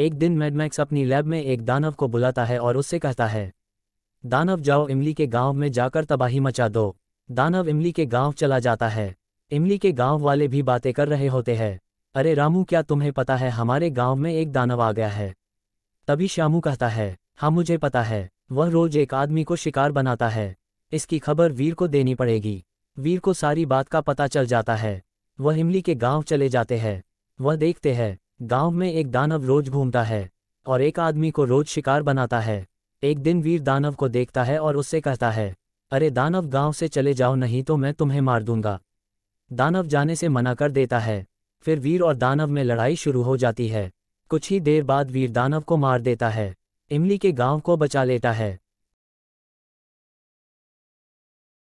एक दिन मैडमैक्स अपनी लैब में एक दानव को बुलाता है और उससे कहता है दानव जाओ इमली के गांव में जाकर तबाही मचा दो दानव इमली के गांव चला जाता है इमली के गांव वाले भी बातें कर रहे होते हैं अरे रामू क्या तुम्हें पता है हमारे गांव में एक दानव आ गया है तभी श्यामू कहता है हाँ मुझे पता है वह रोज एक आदमी को शिकार बनाता है इसकी खबर वीर को देनी पड़ेगी वीर को सारी बात का पता चल जाता है वह इमली के गांव चले जाते हैं वह देखते हैं गांव में एक दानव रोज घूमता है और एक आदमी को रोज शिकार बनाता है एक दिन वीर दानव को देखता है और उससे कहता है अरे दानव गांव से चले जाओ नहीं तो मैं तुम्हें मार दूंगा दानव जाने से मना कर देता है फिर वीर और दानव में लड़ाई शुरू हो जाती है कुछ ही देर बाद वीर दानव को मार देता है इमली के गांव को बचा लेता है